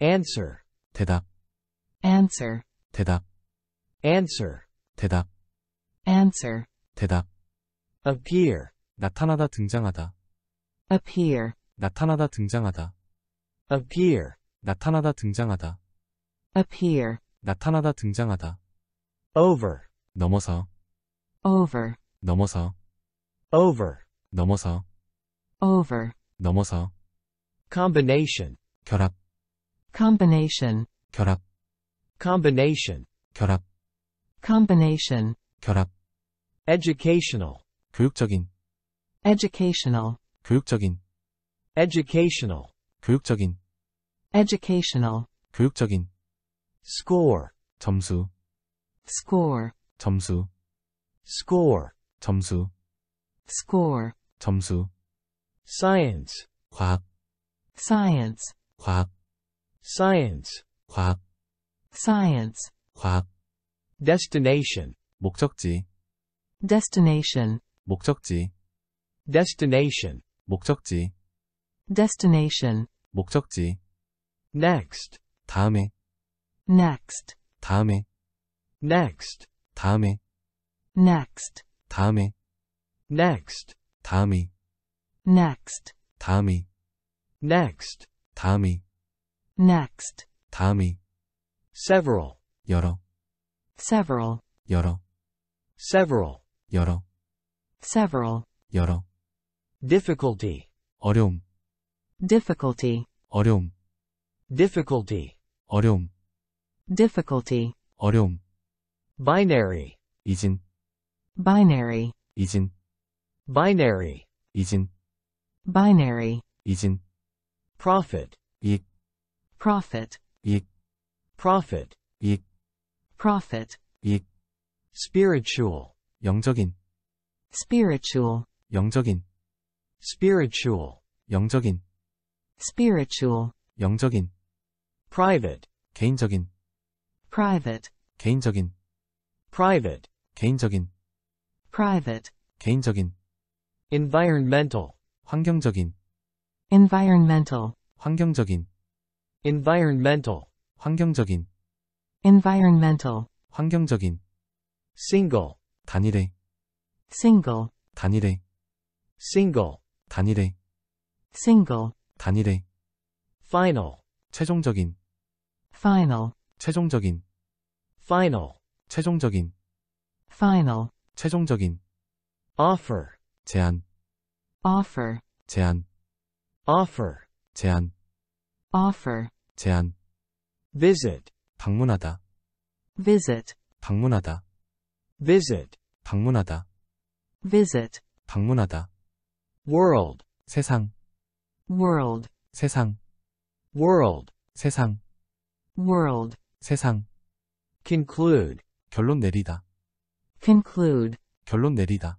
answer 대답 answer 대답 answer 대답 answer 대답 appear 나타나다 등장하다 appear 나타나다 등장하다 appear 나타나다 등장하다 appear 나타나다 등장하다 over 넘어서 over 넘어서 over 넘어서 over 넘어서 combination 결합 combination 결합 combination 결합 combination 결합 educational 교육적인 educational 교육적인 educational 교육적인 educational 교육적인 score 점수 score 점수 score 점수 score 점수 science 과학 science 과학 science 과학 science 과학 destination 목적지 destination 목적지 destination 목적지 destination 목적지 next 다음에 next 다음에 next 다음에 next 다음에 next 다음에 next 다음에 next 다음에 next, 다음이, several, 여러, several, 여러, several, 여러, several, 여러, difficulty, 어려움, difficulty, 어려움, difficulty, 어려움, difficulty, 어려움, binary, 이진, binary, 이진, binary, 이진, binary, 이진, profit, 이익, Prophet. Yik. Prophet. Yik. Prophet. Yik. Spiritual. 영적인. Spiritual. 영적인. Spiritual. 영적인. Spiritual. 영적인. Private. 개인적인. Private. 개인적인. Private. 개인적인. Private. 개인적인. Environmental. 환경적인. Environmental. 환경적인. environmental 환경적인 environmental 환경적인 single 단일의 single 단일의 single 단일의 single 단일의 final 최종적인 final 최종적인 final 최종적인 final 최종적인 offer 제안 offer 제안 offer 제안 offer 제안 visit 방문하다 visit 방문하다 visit 방문하다 visit 방문하다 world 세상 world 세상 world 세상 world 세상 conclude 결론 내리다 conclude 결론 내리다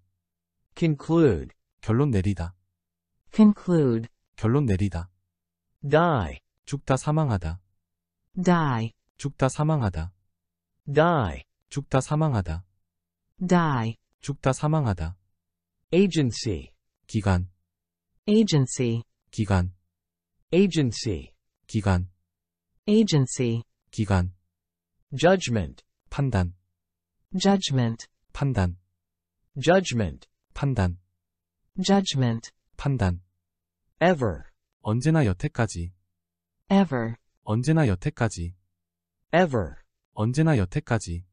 conclude 결론 내리다 conclude 결론 내리다 die 죽다 사망하다 die 죽다 사망하다 die 죽다 사망하다 die 죽다 사망하다 agency 기관 agency 기관 agency 기관 agency 기관 judgment 판단 judgment 판단 judgment 판단 judgment 판단 ever 언제나 여태까지 ever 언제나 여태까지 ever 언제나 여태까지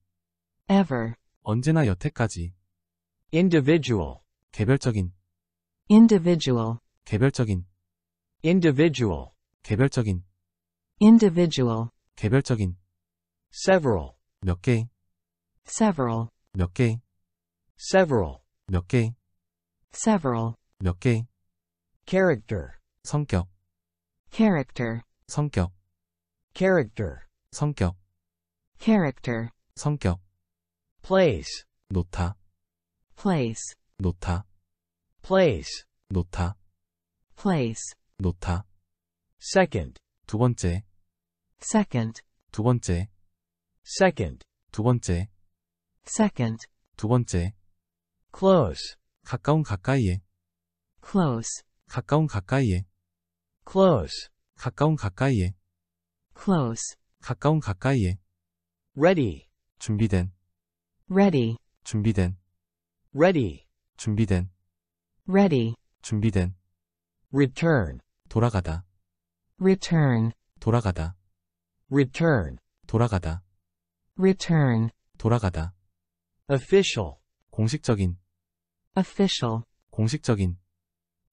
ever 언제나 여태까지 individual 개별적인 individual 개별적인 individual 개별적인 individual 개별적인 several 몇 개, several 몇 개, several 몇 개, several 몇 개, character 성격 character 성격 character 성격 character 성격 place 놓다 place 놓다 place 놓다 place 놓다 second 두 번째 second 두 번째 second 두 번째 second 두 번째 close 가까운 가까이에 close 가까운 가까이에 close, 가까운 가까이에 close, 가까운 가까이에 ready, 준비된 ready, 준비된 ready, 준비된 ready, 준비된 return, 돌아가다 return, 돌아가다 return, 돌아가다 return, 돌아가다 official, 공식적인 official, 공식적인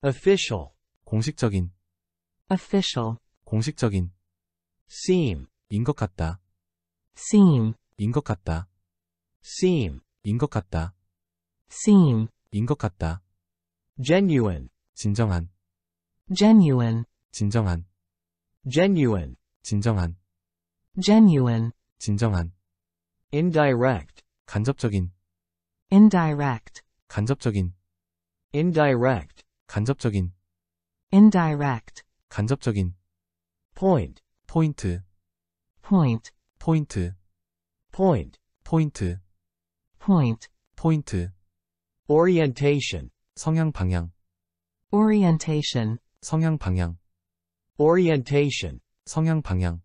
official, 공식적인 official 공식적인 seem 인것 같다 seem 인것 같다 seem 인것 같다 seem 인것 같다 genuine 진정한 genuine 진정한 genuine 진정한 genuine 진정한 indirect 간접적인 indirect 간접적인 indirect 간접적인 indirect 간접적인 point 포인트 point 포인트 point 포인트 point 포인트 orientation 성향 방향 orientation 성향 방향 orientation 성향 방향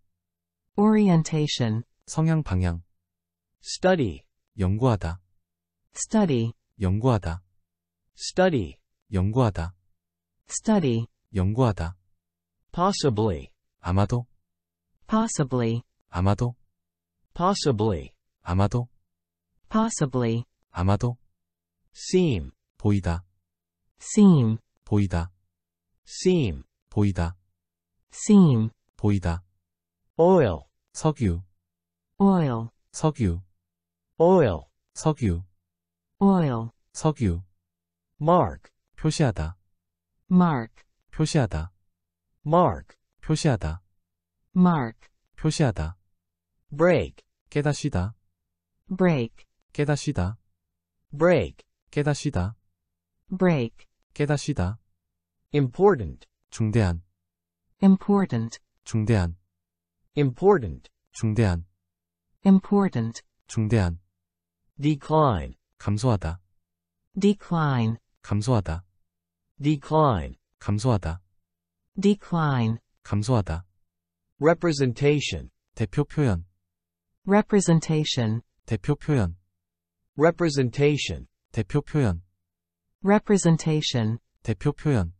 orientation 성향 방향 study 연구하다 study 연구하다 study 연구하다 study 연구하다 possibly 아마도 possibly 아마도 possibly 아마도 possibly 아마도 seem 보이다 seem 보이다 seem 보이다 seem 보이다 oil 석유 oil 석유 oil 석유 oil 석유 mark 표시하다 mark 표시하다 mark 표시하다 mark 표시하다 break 깨다시다 break 깨다시다 break 깨다시다 break 깨다시다 important 중대한 important 중대한 important 중대한 important 중대한 decline 감소하다 decline 감소하다 decline 감소하다 decline 감소하다 representation 대표 표현 representation 대표 표현 representation 대표 표현 representation 대표 표현